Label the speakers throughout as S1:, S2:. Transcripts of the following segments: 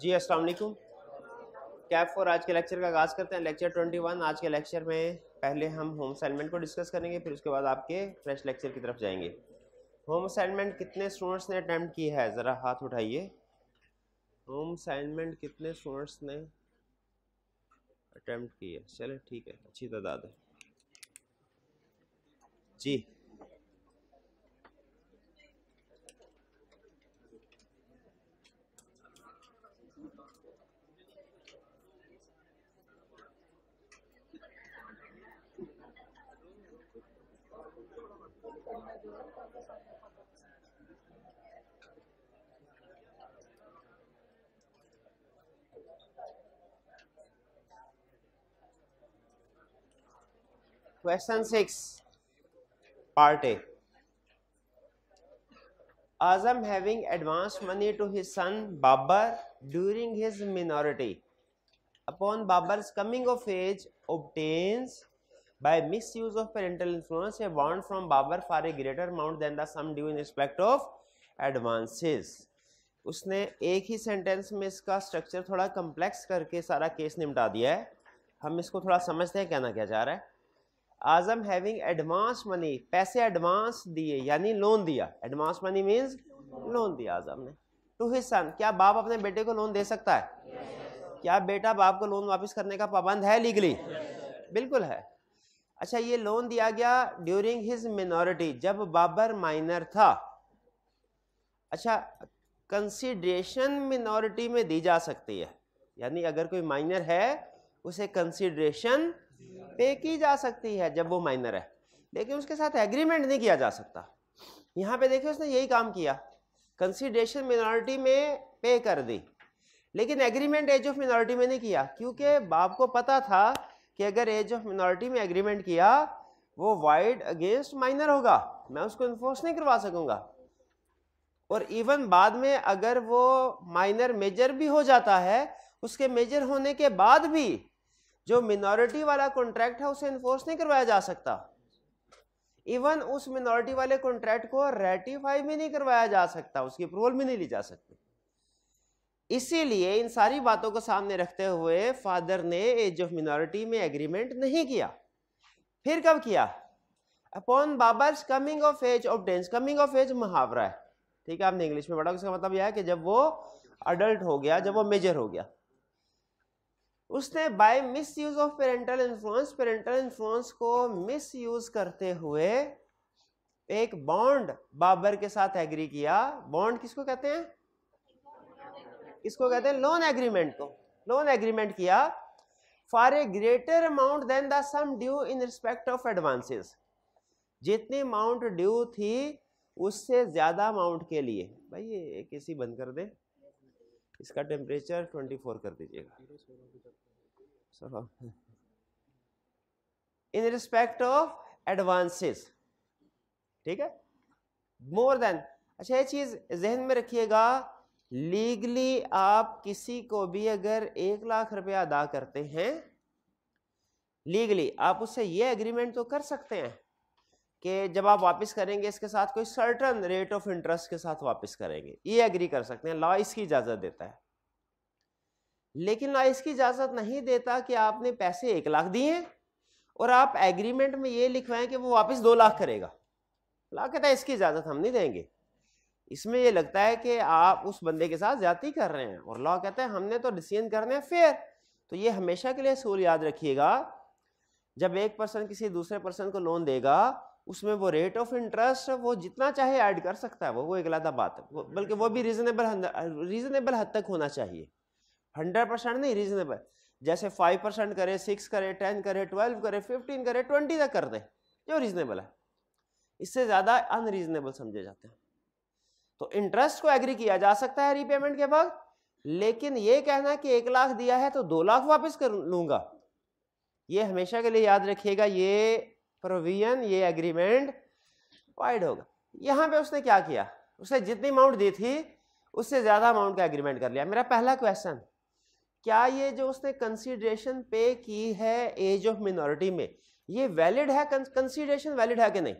S1: जी अस्सलाम वालेकुम आप फॉर आज के लेक्चर का आगाज़ करते हैं लेक्चर ट्वेंटी वन आज के लेक्चर में पहले हम होम असाइनमेंट को डिस्कस करेंगे फिर उसके बाद आपके फ्रेश लेक्चर की तरफ जाएंगे होम असाइनमेंट कितने स्टूडेंट्स ने अटैम्प्ट की है ज़रा हाथ उठाइए होम असाइनमेंट कितने स्टूडेंट्स ने अटैम्प्ट की है चलो ठीक है अच्छी तादाद है जी question six part A Azam having advance money to his son Babur during his minority upon Babur's coming of age obtains by misuse of parental influence a bond from Babur for a greater amount than the sum due in respect of advances उसने एक ही sentence में इसका structure थोड़ा complex करके सारा case निपटा दिया है हम इसको थोड़ा समझते हैं कहना क्या जा रहा है आजम हैविंग एडवांस मनी पैसे एडवांस दिए यानी लोन दिया एडवांस मनी मीन्स लोन दिया आजम ने टू हिज सन क्या बाप अपने बेटे को लोन दे सकता है yes. क्या बेटा बाप को लोन वापस करने का पाबंद है लीगली yes. बिल्कुल है अच्छा ये लोन दिया गया ड्यूरिंग हिज मिनोरिटी जब बाबर माइनर था अच्छा कंसिड्रेशन मिनोरिटी में दी जा सकती है यानी अगर कोई माइनर है उसे कंसिड्रेशन पे की जा सकती है जब वो माइनर है लेकिन उसके साथ एग्रीमेंट नहीं किया जा सकता यहाँ पे देखिए उसने यही काम किया कंसिडेशन मिनॉरिटी में पे कर दी लेकिन एग्रीमेंट एज ऑफ मिनॉरिटी में नहीं किया क्योंकि बाप को पता था कि अगर एज ऑफ मिनॉरिटी में एग्रीमेंट किया वो वाइड अगेंस्ट माइनर होगा मैं उसको इन्फोर्स नहीं करवा सकूंगा और इवन बाद में अगर वो माइनर मेजर भी हो जाता है उसके मेजर होने के बाद भी जो मिनोरिटी वाला कॉन्ट्रैक्ट है उसे इन्फोर्स नहीं करवाया जा सकता इवन उस मिनोरिटी वाले कॉन्ट्रैक्ट को रेटिफाई भी नहीं करवाया जा सकता उसकी अप्रूवल भी नहीं ली जा सकती इसीलिए इन सारी बातों को सामने रखते हुए फादर ने एज ऑफ मिनोरिटी में एग्रीमेंट नहीं किया फिर कब किया upon Babur's coming of age of dense coming of age मुहावरा है ठीक है आपने इंग्लिश में पढ़ा उसका मतलब यह है कि जब वो अडल्ट हो गया जब वो मेजर हो गया उसने by misuse of parental influence parental influence को मिस यूज करते हुए एक बॉन्ड बाबर के साथ एग्री किया बॉन्ड किसको कहते हैं इसको कहते हैं लोन एग्रीमेंट को लोन एग्रीमेंट किया for a greater amount than the sum due in respect of advances जितनी अमाउंट ड्यू थी उससे ज्यादा अमाउंट के लिए भाई ये किसी बंद कर दे इसका टेम्परेचर ट्वेंटी फोर कर दीजिएगा इन रिस्पेक्ट ऑफ एडवांसेस ठीक है मोर देन अच्छा ये चीज़ जहन में रखिएगा लीगली आप किसी को भी अगर एक लाख रुपया अदा करते हैं लीगली आप उससे ये एग्रीमेंट तो कर सकते हैं कि जब आप वापस करेंगे इसके साथ कोई सर्टन रेट ऑफ इंटरेस्ट के साथ वापस करेंगे ये एग्री कर सकते हैं लॉ इसकी इजाज़त देता है लेकिन लॉ इसकी इजाज़त नहीं देता कि आपने पैसे एक लाख दिए हैं और आप एग्रीमेंट में ये लिखवाएं कि वो वापस दो लाख करेगा लॉ कहता है इसकी इजाज़त हम नहीं देंगे इसमें ये लगता है कि आप उस बंदे के साथ ज्यादा कर रहे हैं और लॉ कहता है हमने तो डिसीजन करने हैं फेयर तो ये हमेशा के लिए असूल याद रखिएगा जब एक पर्सन किसी दूसरे पर्सन को लोन देगा उसमें वो रेट ऑफ इंटरेस्ट वो जितना चाहे ऐड कर सकता है वो वो एक अलादा बात है बल्कि वो भी रीजनेबल रीजनेबल हद तक होना चाहिए हंड्रेड परसेंट नहीं रीजनेबल जैसे फाइव परसेंट करे सिक्स करे टेन करे ट्वेल्व करे फिफ्टीन करे ट्वेंटी तक कर दे जो रीजनेबल है इससे ज़्यादा अनरीजनेबल समझे जाते हैं तो इंटरेस्ट को एग्री किया जा सकता है रीपेमेंट के बाद लेकिन ये कहना कि एक लाख दिया है तो दो लाख वापस कर लूंगा ये हमेशा के लिए याद रखिएगा ये प्रोविजन ये एग्रीमेंट वाइड होगा यहाँ पे उसने क्या किया उसने जितनी अमाउंट दी थी उससे ज़्यादा अमाउंट का एग्रीमेंट कर लिया मेरा पहला क्वेश्चन क्या ये जो उसने कंसीडरेशन पे की है एज ऑफ मिनोरिटी में ये वैलिड है कंसीडरेशन वैलिड है कि नहीं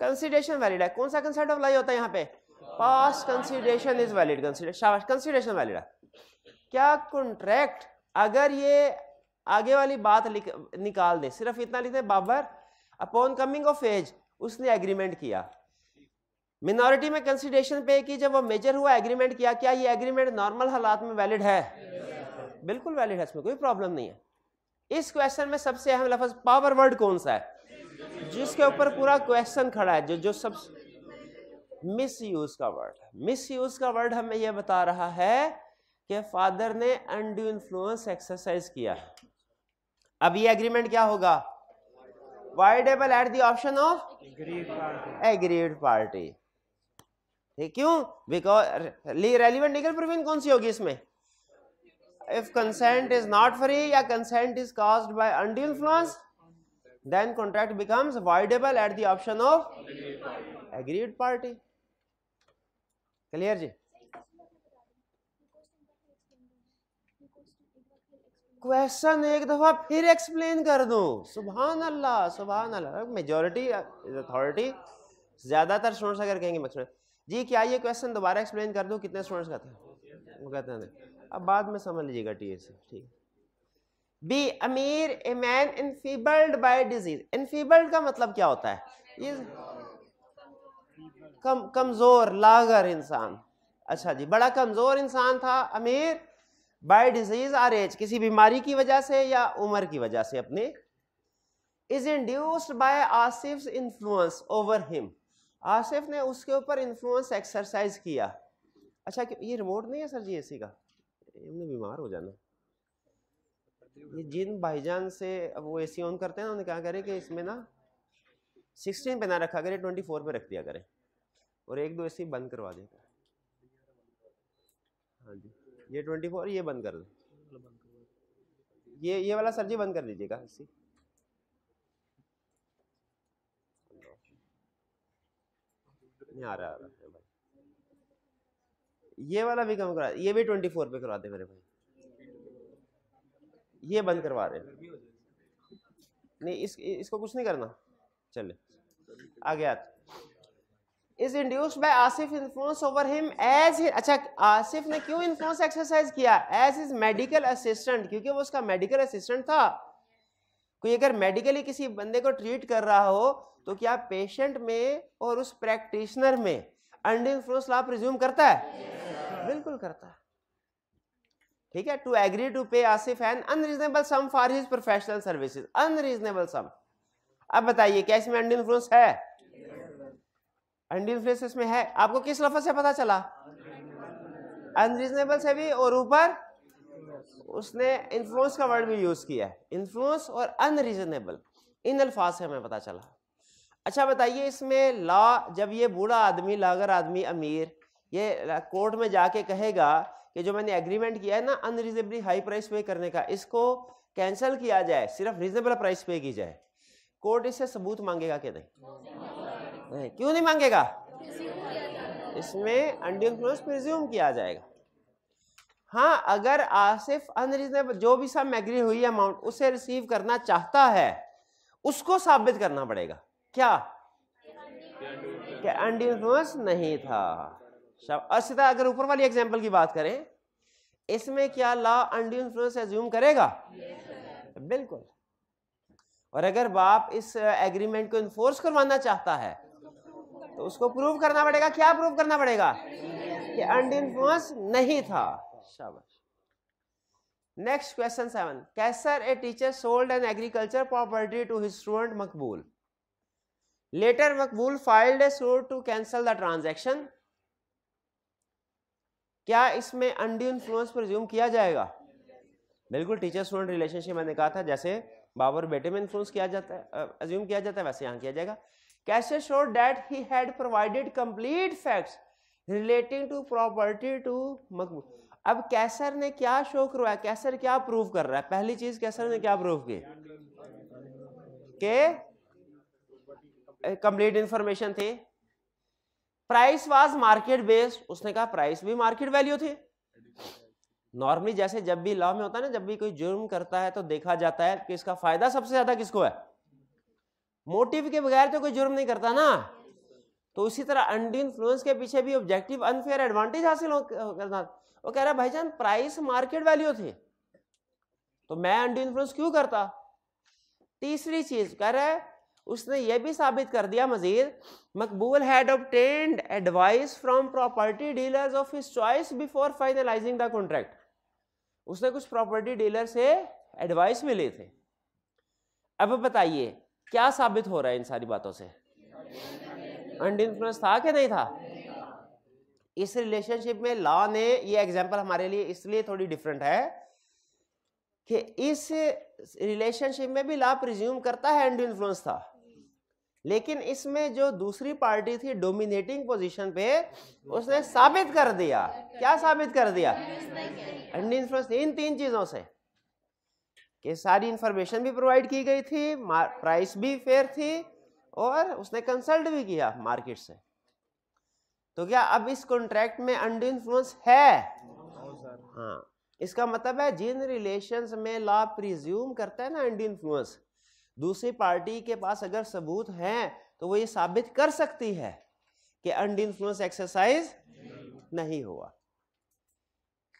S1: कंसीडरेशन yes, वैलिड है कौन सा कंसेप्ट अप्लाई होता है यहाँ पे past consideration is valid consideration valid है क्या कॉन्ट्रैक्ट अगर ये आगे वाली बात निकाल दें सिर्फ इतना लिखते दें Babur upon coming of age उसने एग्रीमेंट किया मिनोरिटी में कंसिडरेशन पे कि जब वो मेजर हुआ एग्रीमेंट किया क्या ये एग्रीमेंट नॉर्मल हालात में वैलिड है बिल्कुल वैलिड है इसमें कोई प्रॉब्लम नहीं है इस क्वेश्चन में सबसे अहम लफज पावर वर्ड कौन सा है जिसके ऊपर पूरा क्वेश्चन खड़ा है जो जो सब मिस यूज का वर्ड मिस यूज का वर्ड हमें यह बता रहा है कि फादर ने अनड्यू इन्फ्लुएंस एक्सरसाइज किया है अब ये एग्रीमेंट क्या होगा voidable at the option of agreed party ठीक क्यों बिकॉज रेलिवेंट लीगल प्रोविजन कौन सी होगी इसमें if consent is not free या consent is caused by undue influence then contract becomes voidable at the option of agreed party clear जी question एक दफा फिर एक्सप्लेन कर दो सुबहान अल्लाह सुबहान अल्लाह मेजोरिटी अथॉरिटी ज्यादातर स्टूडेंट्स अगर कहेंगे मकसद जी क्या ये क्वेश्चन दोबारा एक्सप्लेन कर दो कितने स्टूडेंट्स का था वो कहते हैं अब बाद में समझ लीजिएगा टी एस ठीक B Amir a man enfeebled by disease enfeebled का मतलब क्या होता है ये कम कमजोर लागर इंसान अच्छा जी बड़ा कमजोर इंसान था अमीर बाय डिजीज आर एज किसी बीमारी की वजह से या उम्र की वजह से अपने is induced by Asif influence over him आसिफ ने उसके ऊपर इन्फ्लुएंस एक्सरसाइज किया अच्छा ये रिमोट नहीं है सर जी एसी का हमने बीमार हो जाना ये जिन भाईजान से अब वो एसी ऑन करते हैं उन्होंने कहा क्या करें कि इसमें ना सिक्सटीन पे ना रखा करें ट्वेंटी फोर पे रख दिया करें और एक दो एसी बंद करवा दिया करें हाँ जी ये ट्वेंटी फोर ये बंद कर दो ये ये वाला सर जी बंद कर दीजिएगा इसी नहीं आ रहा आ रहा है भाई ये वाला भी कम करा ये भी ट्वेंटी फोर पे करा दे मेरे भाई ये बंद करवा रहे नहीं इस इसको कुछ नहीं करना चले आगे आते is induced by Asif influence over him as अच्छा आसिफ ने क्यों इन्फ्लुएंस एक्सरसाइज किया एज इज मेडिकल असिस्टेंट क्योंकि वो उसका मेडिकल असिस्टेंट था कोई अगर मेडिकली किसी बंदे को ट्रीट कर रहा हो तो क्या पेशेंट में और उस प्रैक्टिशनर में अंडर इन्फ्लुएंस लाभ रिज्यूम करता है yes, बिल्कुल करता है ठीक है to agree to pay Asif an unreasonable sum for his professional services unreasonable sum अब बताइए क्या इसमें अंडर इन्फ्लुएंस है yes, अंडिल में है आपको किस लफज से पता चला अनरीजनेबल से भी और ऊपर उसने इन्फ्लुएंस का वर्ड भी यूज किया है इन्फ्लुएंस और अनरीजनेबल इन अल्फाज से हमें पता चला अच्छा बताइए इसमें लॉ जब ये बूढ़ा आदमी लागर आदमी अमीर ये कोर्ट में जाके कहेगा कि जो मैंने एग्रीमेंट किया है ना अनरीजनेबली हाई प्राइस पे करने का इसको कैंसिल किया जाए सिर्फ रीजनेबल प्राइस पे की जाए कोर्ट इससे सबूत मांगेगा कि नहीं नहीं क्यों नहीं मांगेगा इसमें अंडियन क्लोज प्रिज्यूम किया जाएगा हाँ अगर आसिफ अनरीजनेबल जो भी सब एग्री हुई अमाउंट उसे रिसीव करना चाहता है उसको साबित करना पड़ेगा क्या अंड इन्फ्लुएंस नहीं था असिता अगर ऊपर वाली एग्जांपल की बात करें इसमें क्या ला अंडी इन्फ्लुएंस एज्यूम करेगा बिल्कुल और अगर बाप इस एग्रीमेंट uh, को इन्फोर्स करवाना चाहता है तो उसको प्रूव करना पड़ेगा क्या प्रूव करना पड़ेगा कि अनडिनफोस नहीं था शाबाश next question seven Qaiser a teacher sold an agriculture property to his student Maqbool later Maqbool filed a suit to cancel the transaction क्या इसमें अंडी इन्फ्लुएंस प्रज्यूम किया जाएगा बिल्कुल टीचर स्टूडेंट रिलेशनशिप मैंने कहा था जैसे बाबर बेटे में इन्फ्लुएंस किया जाता है अज्यूम किया जाता है वैसे यहाँ किया जाएगा कैसे show that he had provided complete facts relating to property to Maqbool अब कैसर ने क्या शो करवाया कैसर क्या प्रूव कर रहा है पहली चीज कैसर ने क्या प्रूव की के कंप्लीट इंफॉर्मेशन थी प्राइस वाज मार्केट बेस्ड उसने कहा प्राइस भी मार्केट वैल्यू थी नॉर्मली जैसे जब भी लॉ में होता है ना जब भी कोई जुर्म करता है तो देखा जाता है कि इसका फायदा सबसे ज्यादा किसको है मोटिव के बगैर तो कोई जुर्म नहीं करता ना तो उसी तरह अंडी इन्फ्लुएंस के पीछे भी ऑब्जेक्टिव अनफेयर एडवांटेज हासिल करना वो कह रहा भाईजान प्राइस मार्केट वैल्यू थी तो मैं अंडी इन्फ्लुएंस क्यों करता तीसरी चीज कह रहा है उसने ये भी साबित कर दिया Majid Maqbool had obtained advice from property dealers of his choice before finalising the contract उसने कुछ प्रॉपर्टी डीलर से एडवाइस मिले थे अब बताइए क्या साबित हो रहा है इन सारी बातों से अंड इन्फ्लुएंस था कि नहीं था इस रिलेशनशिप में लॉ ने ये एग्जाम्पल हमारे लिए इसलिए थोड़ी डिफरेंट है कि इस रिलेशनशिप में भी लॉ प्रिज्यूम करता है अंड इन्फ्लुएंस था लेकिन इसमें जो दूसरी पार्टी थी डोमिनेटिंग पोजीशन पे उसने साबित कर दिया क्या साबित कर दिया एंड इन्फ्लुएंस इन तीन चीजों से कि सारी इन्फॉर्मेशन भी प्रोवाइड की गई थी प्राइस भी फेयर थी और उसने कंसल्ट भी किया मार्केट से तो क्या अब इस कॉन्ट्रैक्ट में अंडर इन्फ्लुएंस है हाँ इसका मतलब है जिन रिलेशंस में लॉ प्रिज्यूम करता है ना अंडर इन्फ्लुएंस दूसरी पार्टी के पास अगर सबूत हैं तो वो ये साबित कर सकती है कि अंड इन्फ्लुएंस एक्सरसाइज नहीं हुआ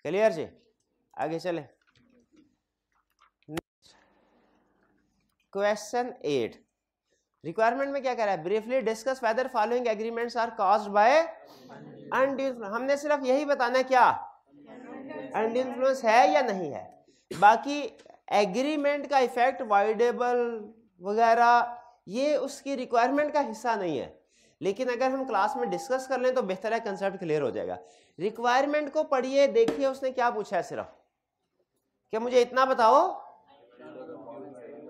S1: क्लियर जी आगे चले क्वेश्चन एट रिक्वायरमेंट में क्या कह रहा है briefly discuss whether following agreements are caused by undue हमने सिर्फ यही बताना है क्या अंड इन्फ्लुएंस है या नहीं है बाकी एग्रीमेंट का इफेक्ट वाइडेबल वगैरह ये उसकी रिक्वायरमेंट का हिस्सा नहीं है लेकिन अगर हम क्लास में डिस्कस कर लें तो बेहतर है कंसेप्ट क्लियर हो जाएगा रिक्वायरमेंट को पढ़िए देखिए उसने क्या पूछा है सिर्फ क्या मुझे इतना बताओ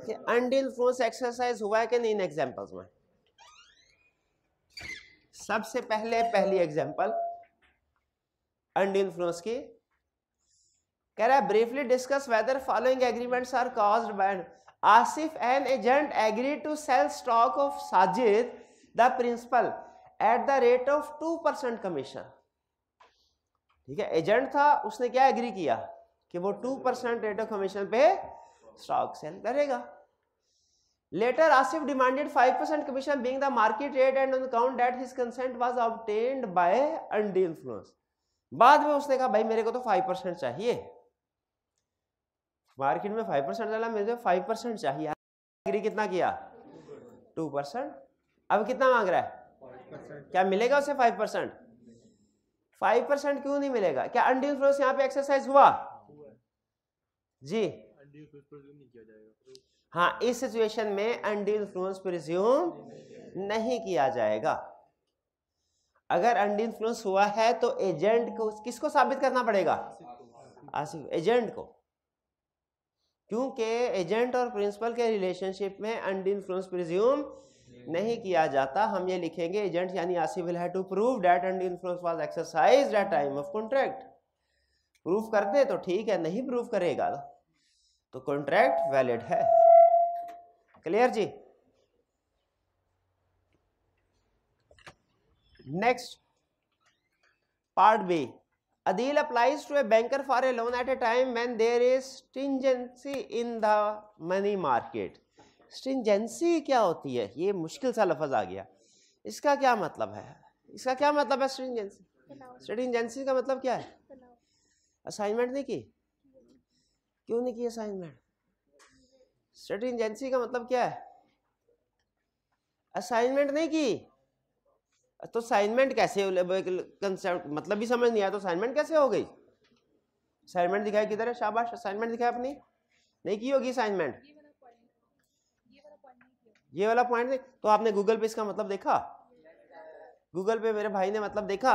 S1: कि अनडील फोर्स एक्सरसाइज हुआ है कि नहीं इन एग्जाम्पल्स में सबसे पहले पहली एग्जाम्पल अनडील फोर्स की कह रहा है briefly discuss whether following agreements are caused by Asif an agent agree to sell stock of Sajid the principal at the rate of two percent commission ठीक है एजेंट था उसने क्या एग्री किया कि वो two percent rate of commission पे stock sale करेगा Later, Asif demanded 5% commission being the market rate and on count that his consent was obtained by undue influence. बाद में उसने कहा भाई मेरे को तो 5% चाहिए मार्केट में 5% परसेंट चला मेरे को 5% चाहिए एग्री कितना किया 2% अब कितना मांग रहा है 5%. क्या मिलेगा उसे 5% 5% क्यों नहीं मिलेगा क्या अंडी इन्फ्लुएंस यहाँ पे एक्सरसाइज हुआ जी हाँ इस सिचुएशन में अंडी इन्फ्लुएंस को रिज्यूम नहीं किया जाएगा अगर अंडी इन्फ्लुएंस हुआ है तो एजेंट को किसको साबित करना पड़ेगा आसिफ एजेंट को क्योंकि एजेंट और प्रिंसिपल के रिलेशनशिप में अंडी इन्फ्लुएंस प्रिज्यूम नहीं किया जाता हम ये लिखेंगे एजेंट यानी Asif will have to prove that undue influence was exercise at time of contract proof कर दे तो ठीक है नहीं प्रूफ करेगा तो कॉन्ट्रैक्ट वैलिड है क्लियर जी next part B Adeel applies to a banker for a loan at a time when there is stringency in the money market stringency क्या होती है ये मुश्किल सा लफज आ गया इसका क्या मतलब है इसका क्या मतलब है स्ट्रिंजेंसी स्ट्रिंजेंसी का मतलब क्या है असाइनमेंट नहीं की क्यों नहीं की असाइनमेंट एजेंसी का मतलब क्या है असाइनमेंट नहीं की तो असाइनमेंट कैसे कंसेप्ट मतलब भी समझ नहीं आया तो असाइनमेंट कैसे हो गई असाइनमेंट दिखाया किधर है शाबाश असाइनमेंट दिखाया अपनी नहीं की होगी असाइनमेंट ये वाला पॉइंट नहीं तो आपने गूगल पे इसका मतलब देखा गूगल पे मेरे भाई ने मतलब देखा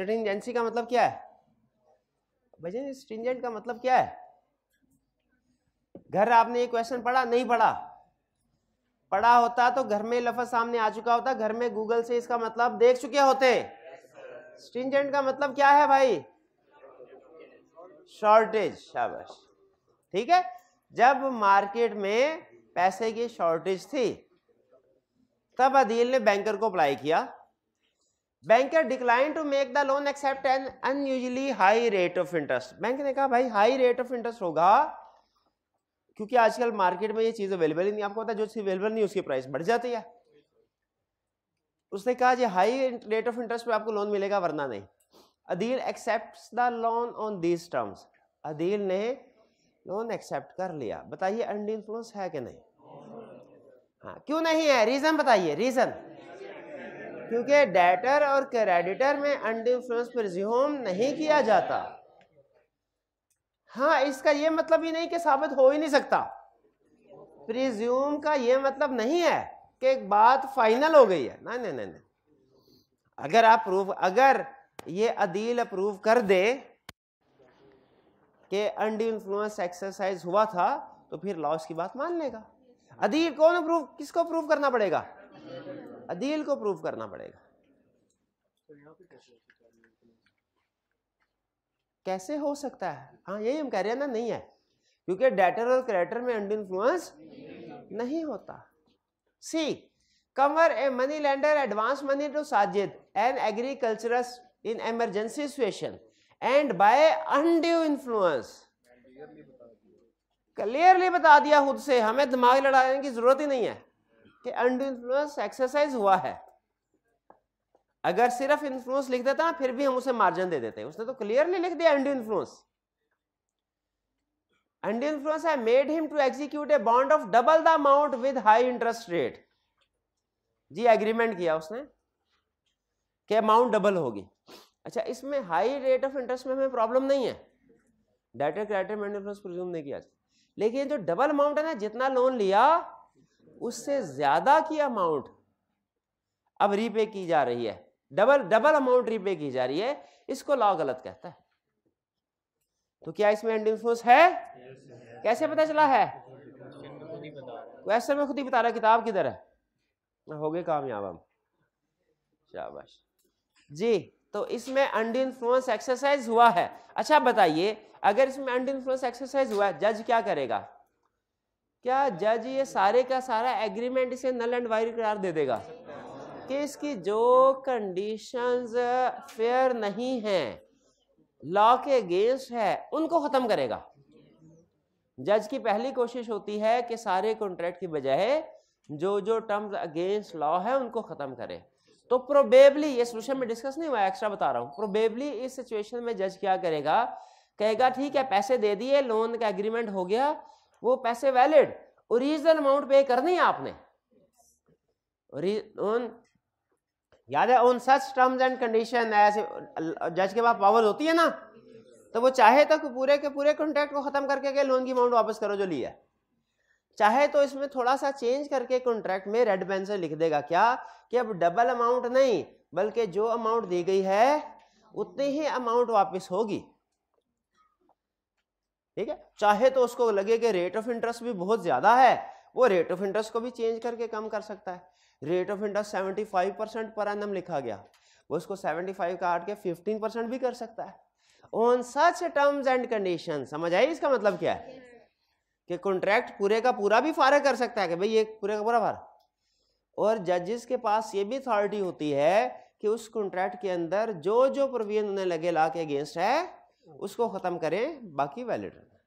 S1: एजेंसी का मतलब क्या है भाई स्ट्रिंजेंट का मतलब क्या है घर आपने ये क्वेश्चन पढ़ा नहीं पढ़ा पढ़ा होता तो घर में लफज सामने आ चुका होता घर में गूगल से इसका मतलब देख चुके होते स्ट्रिंजेंट का मतलब क्या है भाई शॉर्टेज शाबाश ठीक है जब मार्केट में पैसे की शॉर्टेज थी तब अधील ने बैंकर को अप्लाई किया banker decline to make the loan except an unusually high rate of interest bank ने कहा भाई हाई रेट ऑफ इंटरेस्ट होगा क्योंकि आजकल मार्केट में ये चीज़ अवेलेबल ही नहीं आपको पता जो चीज़ अवेलेबल नहीं उसकी प्राइस बढ़ जाती है उसने कहा जी हाई रेट ऑफ इंटरेस्ट पे आपको लोन मिलेगा वरना नहीं Adeel accept the loan on these terms Adeel ने लोन एक्सेप्ट कर लिया बताइए अंड इन्फ्लुएंस है कि नहीं हाँ क्यों नहीं है रीजन बताइए रीजन क्योंकि डेटर और क्रेडिटर में अंड इन्फ्लुएंस प्रिज्यूम नहीं किया जाता हाँ इसका ये मतलब ही नहीं कि साबित हो ही नहीं सकता प्रिज्यूम का ये मतलब नहीं है कि एक बात फाइनल हो गई है ना नहीं नहीं नहीं अगर आप प्रूफ अगर ये अदील अप्रूव कर दे कि अंडी इन्फ्लुएंस एक्सरसाइज हुआ था तो फिर लॉस की बात मान लेगा अदील कौन अप्रूव किसको प्रूफ करना पड़ेगा अदील को प्रूफ करना पड़ेगा कैसे हो सकता है हाँ यही हम कह रहे हैं ना नहीं है क्योंकि डेटर और क्रेटर में अंड इन्फ्लुएंस नहीं होता C Qamar a money lender advance money to Sajid an agriculturist in emergency situation and by undue influence clearly बता दिया खुद से हमें दिमाग लड़ाने की जरूरत ही नहीं है कि अंड इन्फ्लुएंस एक्सरसाइज हुआ है अगर सिर्फ इन्फ्लुएंस लिख देता ना फिर भी हम उसे मार्जिन दे देते उसने तो क्लियरली लिख दिया undue influence undue influence I made him to execute a bond of double the amount with high interest rate जी एग्रीमेंट किया उसने कि अमाउंट डबल होगी अच्छा इसमें हाई रेट ऑफ इंटरेस्ट में हमें प्रॉब्लम नहीं है debtor creditor undue influence presume नहीं किया लेकिन जो डबल अमाउंट है ना जितना लोन लिया उससे ज्यादा की अमाउंट अब रीपे की जा रही है डबल डबल अमाउंट रीपे की जा रही है इसको लॉ गलत कहता है तो क्या इसमें एंड इन्फ्लुएंस है कैसे पता चला है क्वेश्चन में खुद ही बता रहा किताब किधर है हो गए कामयाब हम शाबाश जी तो इसमें अंड इन्फ्लुएंस एक्सरसाइज हुआ है अच्छा बताइए अगर इसमें अंड इन्फ्लुएंस एक्सरसाइज हुआ है जज क्या करेगा क्या जज ये सारे का सारा एग्रीमेंट इसे नल एंड वायर करार दे देगा कि इसकी जो कंडीशंस फेयर नहीं हैं लॉ के अगेंस्ट है उनको ख़त्म करेगा जज की पहली कोशिश होती है कि सारे कॉन्ट्रैक्ट की बजाय जो जो टर्म्स अगेंस्ट लॉ है उनको ख़त्म करे तो प्रोबेबली ये सोलूशन में डिस्कस नहीं हुआ एक्स्ट्रा बता रहा हूँ प्रोबेबली इस सिचुएशन में जज क्या करेगा कहेगा ठीक है पैसे दे दिए लोन का एग्रीमेंट हो गया वो पैसे वैलिड ओरिजिनल अमाउंट पे करनी है आपने याद है on such terms and condition ऐसे जज के पास पावर होती है ना तो वो चाहे तो पूरे के पूरे कॉन्ट्रैक्ट को ख़त्म करके के लोन की अमाउंट वापस करो जो लिया चाहे तो इसमें थोड़ा सा चेंज करके कॉन्ट्रैक्ट में रेड पेन से लिख देगा क्या कि अब डबल अमाउंट नहीं बल्कि जो अमाउंट दी गई है उतनी ही अमाउंट वापस होगी ठीक है चाहे तो उसको लगे कि रेट ऑफ इंटरेस्ट भी बहुत ज़्यादा है वो रेट ऑफ इंटरेस्ट को भी चेंज करके कम कर सकता है rate of interest seventy five percent पर एन लिखा गया वो उसको सेवेंटी फाइव काट के फिफ्टीन परसेंट भी कर सकता है on such terms and condition समझ आई इसका मतलब क्या है कि कॉन्ट्रैक्ट पूरे का पूरा भी फारे कर सकता है कि भाई ये पूरे का पूरा फारा और जजेस के पास ये भी अथॉरिटी होती है कि उस कॉन्ट्रैक्ट के अंदर जो जो प्रोविजन उन्हें लगे ला के अगेंस्ट है उसको खत्म करें बाकी वैलिड रहना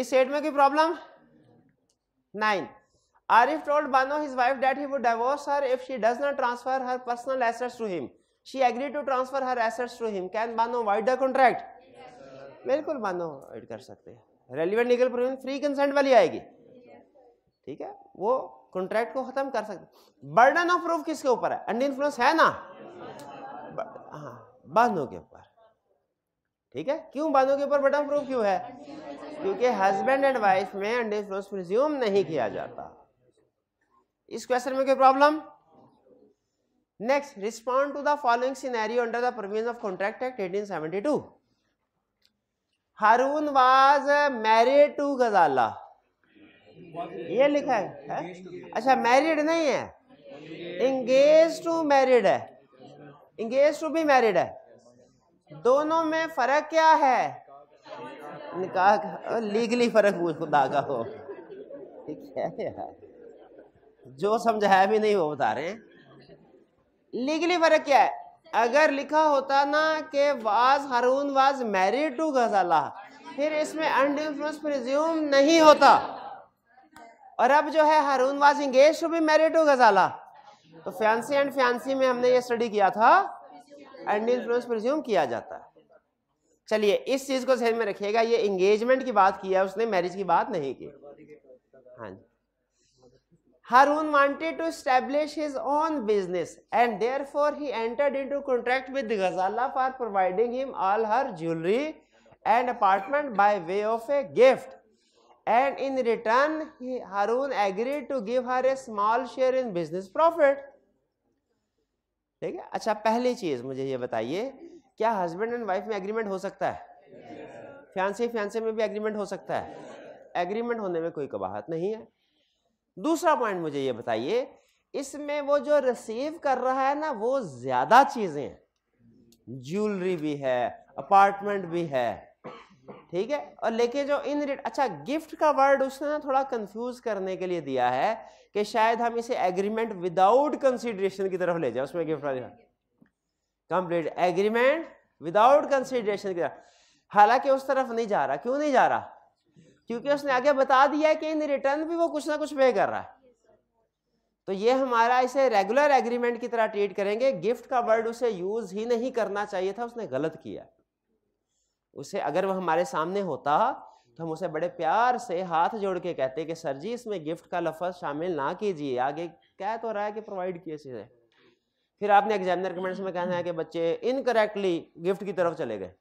S1: इस सेट में कोई problem ninth Arif told Bano, his wife, that he would divorce her if she does not transfer her personal assets to him. She agreed to transfer her assets to him. Can Bano void the contract? Yes, बिल्कुल मानो add कर सकते हैं relevant legal provision free consent वाली आएगी ठीक है वो कॉन्ट्रैक्ट को खत्म कर सकते बर्डन ऑफ प्रूफ किसके ऊपर है अंड इन्फ्लुएंस है ना हाँ बांधों के ऊपर ठीक है क्यों बांधों के ऊपर बर्डन ऑफ प्रूफ क्यों है क्योंकि हस्बैंड एंड वाइफ में अंड इन्फ्लुएंस प्रिज्यूम नहीं किया जाता इस क्वेश्चन में कोई problem next respond to the following scenario under the provision of contract act 1872 Haroon was married to Ghazala ये लिखा है, है? अच्छा मैरिड नहीं है इंगेज टू मैरिड है इंगेज टू भी मैरिड है दोनों में फर्क क्या है निकाह लीगली फर्क खुदा का हो ठीक है यार जो समझाया भी नहीं वो बता रहे लीगली फर्क क्या है अगर लिखा होता ना कि was Haroon was married to Ghazala फिर इसमें अनडिफ्रेंस प्रिज्यूम नहीं होता और अब जो है हारून वाज इंगेज टू भी मैरिड टू गजाला तो फैंसी एंड फैंसी में हमने ये स्टडी किया था अनडिफ्रेंस प्रिज्यूम किया जाता है चलिए इस चीज को सहन में रखिएगा ये इंगेजमेंट की बात की है उसने मैरिज की बात नहीं की हाँ जी Harun wanted to establish his own business and therefore he entered into contract with Ghazala for providing him all her jewelry and apartment by way of a gift. And in return, he, Harun agreed to give her a small share in business profit. ठीक है अच्छा पहली चीज मुझे ये बताइए क्या husband and wife में एग्रीमेंट हो सकता है yes. फ्यांसी फ्यांसे में भी एग्रीमेंट हो सकता है एग्रीमेंट होने में कोई कबाहत नहीं है दूसरा पॉइंट मुझे ये बताइए इसमें वो जो रिसीव कर रहा है ना वो ज्यादा चीजें हैं ज्वेलरी भी है अपार्टमेंट भी है ठीक है और लेके जो इन अच्छा गिफ्ट का वर्ड उसने ना थोड़ा कंफ्यूज करने के लिए दिया है कि शायद हम इसे एग्रीमेंट विदाउट कंसिडरेशन की तरफ ले जाए उसमें gift complete agreement without consideration की तरफ हालांकि उस तरफ नहीं जा रहा क्यों नहीं जा रहा क्योंकि उसने आगे बता दिया है कि इन रिटर्न भी वो कुछ ना कुछ पे कर रहा है तो ये हमारा इसे रेगुलर एग्रीमेंट की तरह ट्रीट करेंगे गिफ्ट का वर्ड उसे यूज ही नहीं करना चाहिए था उसने गलत किया उसे अगर वह हमारे सामने होता तो हम उसे बड़े प्यार से हाथ जोड़ के कहते कि सर जी इसमें गिफ्ट का लफज शामिल ना कीजिए आगे कह तो रहा है कि प्रोवाइड किए चीज़ें फिर आपने एग्जामिनर कमेंट्स में कहना है कि बच्चे इनकरेक्टली गिफ्ट की तरफ चले गए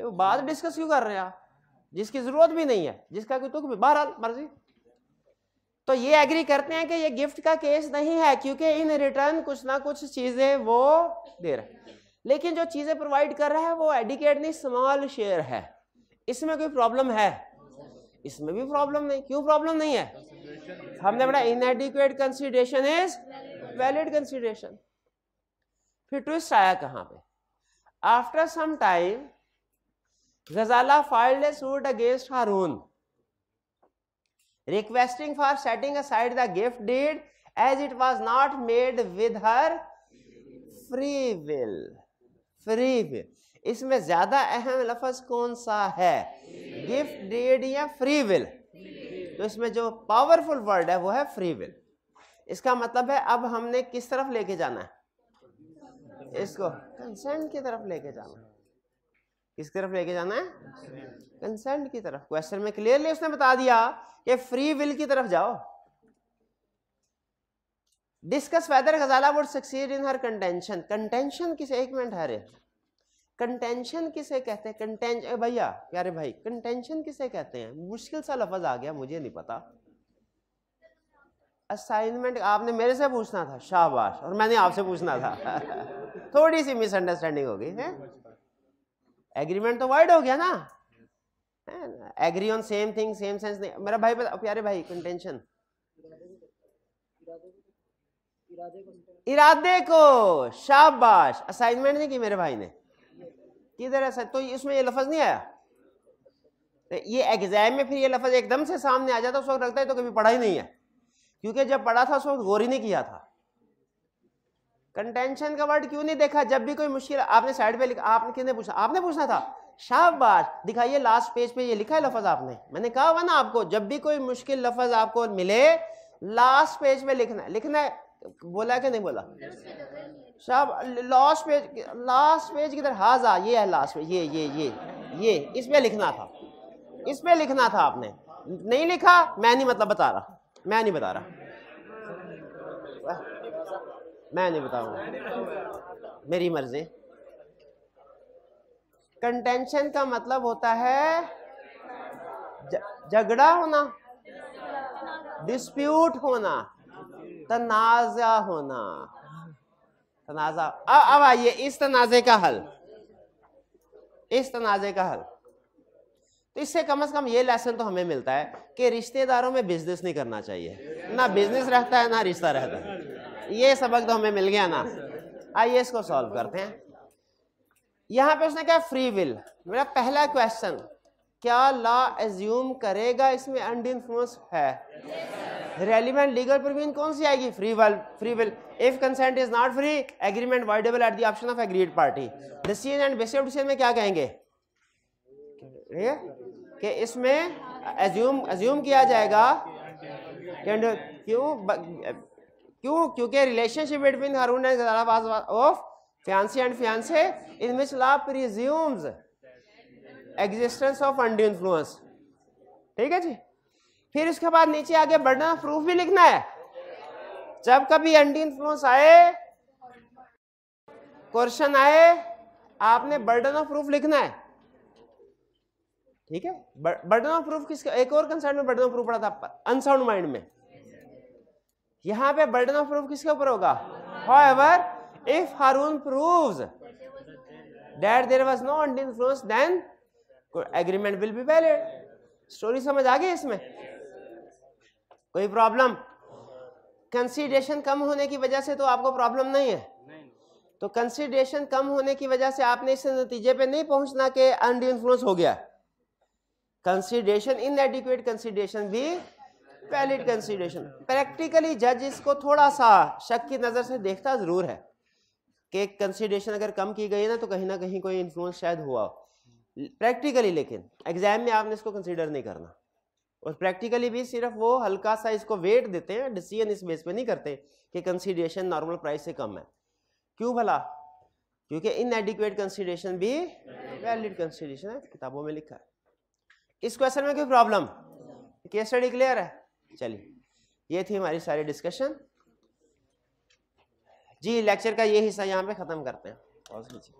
S1: तो बात डिस्कस क्यों कर रहे हैं आप जिसकी जरूरत भी नहीं है जिसका कोई तुक भी बहरहाल मर्जी तो ये एग्री करते हैं कि ये गिफ्ट का केस नहीं है क्योंकि इन रिटर्न कुछ ना कुछ चीजें वो दे रहे लेकिन जो चीजें प्रोवाइड कर रहा है वो एडिकेट नहीं स्मॉल शेयर है इसमें कोई प्रॉब्लम है इसमें भी प्रॉब्लम नहीं क्यों प्रॉब्लम नहीं है हमने बड़ा inadequate consideration is valid consideration फिर ट्विस्ट आया कहां पे after some time Ghazala filed a suit against Haroon requesting for setting aside the gift deed as it was not made with her free will free will इसमें ज्यादा अहम लफज कौन सा है गिफ्ट डीड या फ्री विल तो इसमें जो पावरफुल वर्ड है वो है फ्री विल इसका मतलब है अब हमने किस तरफ लेके जाना है इसको कंसेंट की तरफ लेके जाना किस तरफ लेके जाना है कंसेंट की तरफ क्वेश्चन में क्लियरली उसने बता दिया कि फ्री विल की तरफ जाओ discuss whether Ghazala would succeed in her contention contention किसे एक मिनट हरे कंटेंशन किसे कहते हैं कंटेंशन भैया प्यारे भाई कंटेंशन किसे कहते हैं मुश्किल सा लफज आ गया मुझे नहीं पता असाइनमेंट आपने मेरे से पूछना था शाबाश और मैंने आपसे पूछना था थोड़ी सी मिसअंडरस्टैंडिंग हो गई है एग्रीमेंट तो वाइड हो गया ना agree on same thing same sense नहीं मेरा भाई प्यारे भाई कंटेंशन इरादे को शाबाश असाइनमेंट नहीं की मेरे भाई ने किधर ऐसा तो इसमें ये लफज नहीं आया तो ये एग्जाम में फिर ये लफज एकदम से सामने आ जाता उस वक्त लगता है तो कभी पढ़ा ही नहीं है क्योंकि जब पढ़ा था उस वक्त गौर ही नहीं किया था कंटेंशन का वर्ड क्यों नहीं देखा जब भी कोई मुश्किल आपने साइड पे लिखा आपने किसने पूछा आपने पूछना था शाबाश दिखाइए लास्ट पेज पे ये लिखा है लफज आपने मैंने कहा हुआ ना आपको जब भी कोई मुश्किल लफज आपको मिले लास्ट पेज पे लिखना है लिखना है बोला कि नहीं बोला Shah last page last page की तरह हाजा ये है लास्ट पेज ये ये ये ये इसमें लिखना था इसमें लिखना था आपने नहीं लिखा मैं नहीं मतलब बता रहा मैं नहीं बता रहा मैं नहीं बताऊंगा मेरी मर्जी कंटेंशन का मतलब होता है झगड़ा होना डिस्प्यूट होना तनाजा होना तनाजा अब अब आइए इस तनाजे का हल इस तनाजे का हल तो इससे कम से कम ये लेसन तो हमें मिलता है कि रिश्तेदारों में बिजनेस नहीं करना चाहिए ना बिजनेस रहता है ना रिश्ता रहता है ये सबक तो हमें मिल गया ना आइए इसको सॉल्व करते हैं यहां पे उसने कहा फ्री विल मेरा पहला क्वेश्चन क्या लॉ एज्यूम करेगा इसमें अंड इन्फ्लुएंस है रेलिवेंट लीगल प्रोविजन कौन सी आएगी free will free will if consent is not free agreement voidable at the option of agreed party decision and passive decision में क्या कहेंगे कि इसमें एज्यूम एज्यूम किया जाएगा क्यों क्यों क्योंकि relationship between Haroon and Jalala was of fiancee and fiance in which law presumes existence of undue influence ठीक है जी फिर उसके बाद नीचे आगे बढ़ना प्रूफ भी लिखना है जब कभी अंडी इन्फ्लुएंस आए क्वेश्चन आए आपने बर्डन ऑफ प्रूफ लिखना है ठीक है बर्डन ऑफ प्रूफ किसका एक और कंसर्न में बर्डन ऑफ प्रूफ पड़ा था अनसाउंड माइंड में यहाँ पे बर्डन ऑफ प्रूफ किसके ऊपर होगा however if Haroon proves that there was no influence then agreement will be valid story समझ आ गई इसमें कोई प्रॉब्लम कंसीडरेशन कम होने की वजह से तो आपको प्रॉब्लम नहीं है तो कंसीडरेशन कम होने की वजह से आपने इस नतीजे पे नहीं पहुंचना कि अनड्यू इन्फ्लुएंस हो गया कंसीडरेशन इन एडिक्वेट कंसीडरेशन भी वैलिड कंसिडरेशन प्रैक्टिकली जज इसको थोड़ा सा शक की नज़र से देखता ज़रूर है कि कंसिडरेशन अगर कम की गई ना तो कहीं ना कहीं कोई इन्फ्लुएंस शायद हुआ प्रैक्टिकली लेकिन एग्जाम में आपने इसको कंसिडर नहीं करना और प्रैक्टिकली भी सिर्फ वो हल्का सा इसको वेट देते हैं डिसीजन इस बेस पे नहीं करते कि कंसिडरेशन नॉर्मल प्राइस से कम है क्यों भला क्योंकि इन इनएडिक्वेट कंसिडरेशन भी वैलिड कंसिडरेशन है किताबों में लिखा है इस क्वेश्चन में कोई प्रॉब्लम केस स्टडी क्लियर है चलिए ये थी हमारी सारी डिस्कशन जी लेक्चर का ये हिस्सा यहाँ पे ख़त्म करते हैं